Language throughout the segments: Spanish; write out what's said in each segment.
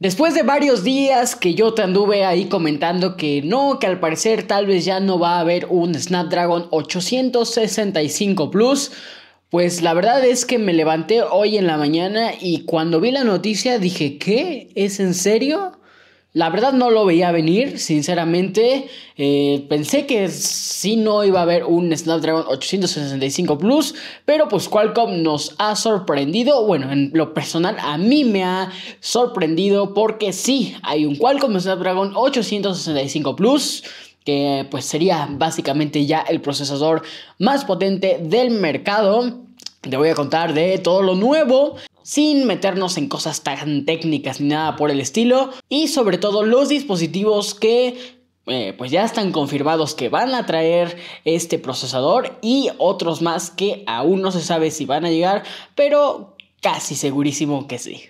Después de varios días que yo te anduve ahí comentando que no, que al parecer tal vez ya no va a haber un Snapdragon 865 Plus, pues la verdad es que me levanté hoy en la mañana y cuando vi la noticia dije, ¿qué? ¿Es en serio? La verdad no lo veía venir, sinceramente. Eh, pensé que sí no iba a haber un Snapdragon 865 Plus, pero pues Qualcomm nos ha sorprendido. Bueno, en lo personal a mí me ha sorprendido porque sí, hay un Qualcomm Snapdragon 865 Plus que pues sería básicamente ya el procesador más potente del mercado. Te voy a contar de todo lo nuevo sin meternos en cosas tan técnicas ni nada por el estilo, y sobre todo los dispositivos que eh, pues ya están confirmados que van a traer este procesador y otros más que aún no se sabe si van a llegar, pero casi segurísimo que sí.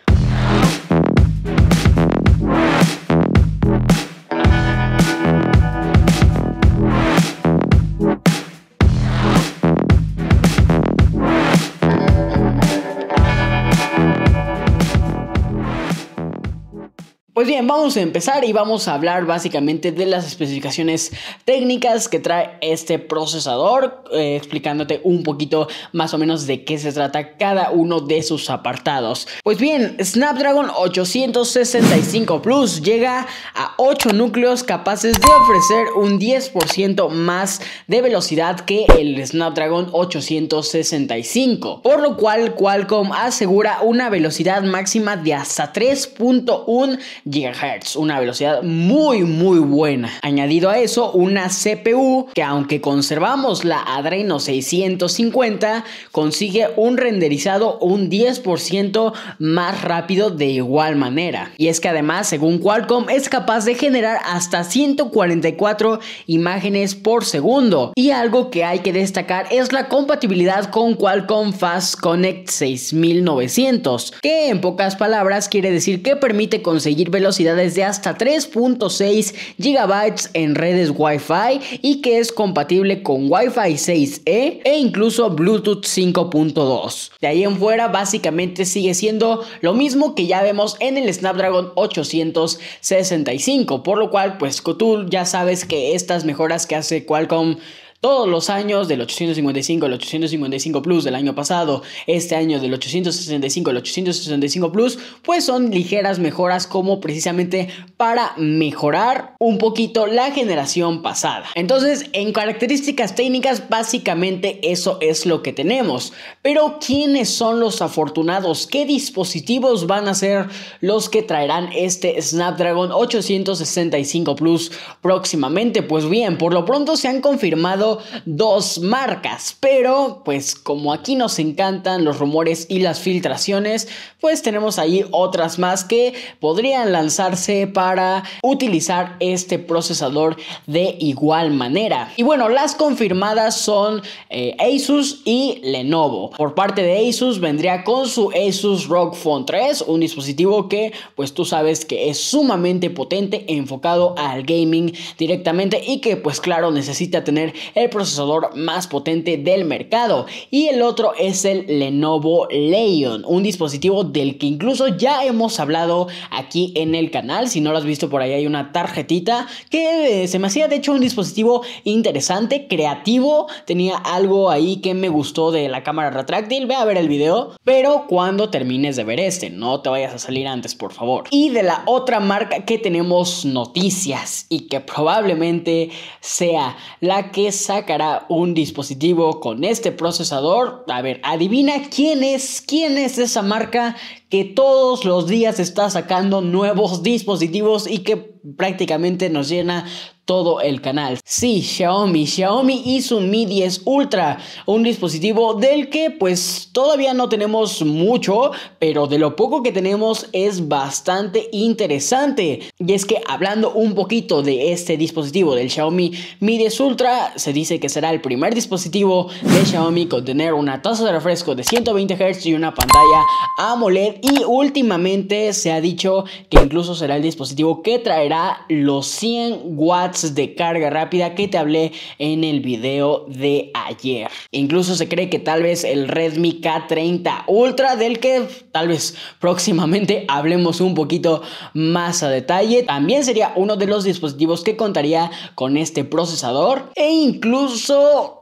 Pues bien, vamos a empezar y vamos a hablar básicamente de las especificaciones técnicas que trae este procesador, eh, explicándote un poquito más o menos de qué se trata cada uno de sus apartados. Pues bien, Snapdragon 865 Plus llega a 8 núcleos capaces de ofrecer un 10% más de velocidad que el Snapdragon 865, por lo cual Qualcomm asegura una velocidad máxima de hasta 3.1 Gigahertz, una velocidad muy muy buena. Añadido a eso, una CPU que aunque conservamos la Adreno 650, consigue un renderizado un 10% más rápido de igual manera. Y es que además, según Qualcomm, es capaz de generar hasta 144 imágenes por segundo. Y algo que hay que destacar es la compatibilidad con Qualcomm Fast Connect 6900, que en pocas palabras quiere decir que permite conseguir velocidades de hasta 3.6 GB en redes Wi-Fi y que es compatible con Wi-Fi 6E e incluso Bluetooth 5.2. De ahí en fuera básicamente sigue siendo lo mismo que ya vemos en el Snapdragon 865, por lo cual pues tú ya sabes que estas mejoras que hace Qualcomm todos los años del 855 al 855 Plus del año pasado, este año del 865 al 865 Plus, pues son ligeras mejoras como precisamente para mejorar un poquito la generación pasada. Entonces, en características técnicas, básicamente eso es lo que tenemos. Pero, ¿quiénes son los afortunados? ¿Qué dispositivos van a ser los que traerán este Snapdragon 865 Plus próximamente? Pues bien, por lo pronto se han confirmado dos marcas, pero pues como aquí nos encantan los rumores y las filtraciones, pues tenemos ahí otras más que podrían lanzarse para utilizar este procesador de igual manera. Y bueno, las confirmadas son eh, Asus y Lenovo. Por parte de Asus vendría con su Asus ROG Phone 3, un dispositivo que pues tú sabes que es sumamente potente, enfocado al gaming directamente y que pues claro necesita tener el procesador más potente del mercado. Y el otro es el Lenovo Leon, un dispositivo del que incluso ya hemos hablado aquí en el canal. Si no lo has visto por ahí hay una tarjetita que eh, se me hacía de hecho un dispositivo interesante, creativo. Tenía algo ahí que me gustó de la cámara retráctil. Ve a ver el video, pero cuando termines de ver este, no te vayas a salir antes, por favor. Y de la otra marca que tenemos noticias y que probablemente sea la que se sacará un dispositivo con este procesador. A ver, adivina quién es, quién es esa marca que todos los días está sacando nuevos dispositivos y que prácticamente nos llena todo el canal. Sí, Xiaomi, Xiaomi y su Mi 10 Ultra, un dispositivo del que pues todavía no tenemos mucho, pero de lo poco que tenemos es bastante interesante. Y es que hablando un poquito de este dispositivo del Xiaomi Mi 10 Ultra, se dice que será el primer dispositivo de Xiaomi con tener una tasa de refresco de 120 Hz y una pantalla AMOLED y últimamente se ha dicho que incluso será el dispositivo que traerá los 100 watts de carga rápida que te hablé en el video de ayer. Incluso se cree que tal vez el Redmi K30 Ultra, del que tal vez próximamente hablemos un poquito más a detalle, también sería uno de los dispositivos que contaría con este procesador e incluso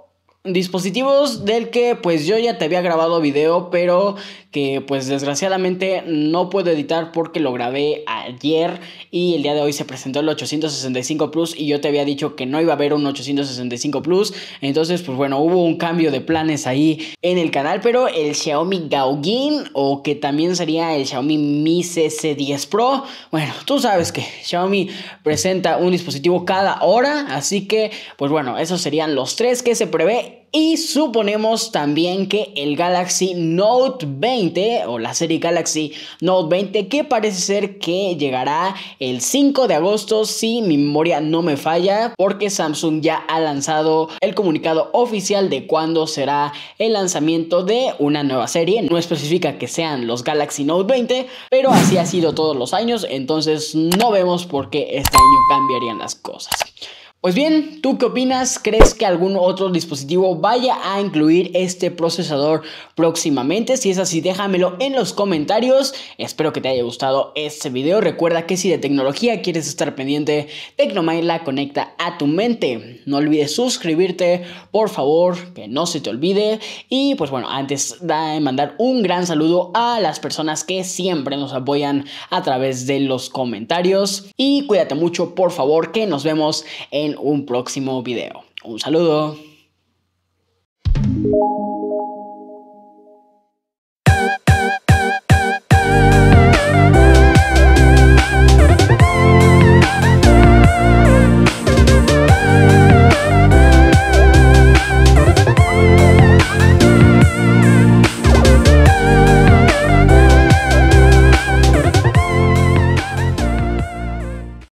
dispositivos del que pues yo ya te había grabado video pero que pues desgraciadamente no puedo editar porque lo grabé ayer y el día de hoy se presentó el 865 Plus y yo te había dicho que no iba a haber un 865 Plus, entonces pues bueno, hubo un cambio de planes ahí en el canal, pero el Xiaomi Gauguin. o que también sería el Xiaomi Mi CC10 Pro, bueno, tú sabes que Xiaomi presenta un dispositivo cada hora, así que pues bueno, esos serían los tres que se prevé y suponemos también que el Galaxy Note 20 o la serie Galaxy Note 20 que parece ser que llegará el 5 de agosto si mi memoria no me falla porque Samsung ya ha lanzado el comunicado oficial de cuándo será el lanzamiento de una nueva serie. No especifica que sean los Galaxy Note 20, pero así ha sido todos los años, entonces no vemos por qué este año cambiarían las cosas. Pues bien, ¿tú qué opinas? ¿Crees que algún otro dispositivo vaya a incluir este procesador próximamente? Si es así, déjamelo en los comentarios. Espero que te haya gustado este video. Recuerda que si de tecnología quieres estar pendiente, Tecnomail la conecta a tu mente. No olvides suscribirte, por favor, que no se te olvide. Y pues bueno, antes de mandar un gran saludo a las personas que siempre nos apoyan a través de los comentarios. Y cuídate mucho, por favor, que nos vemos en un próximo video. Un saludo.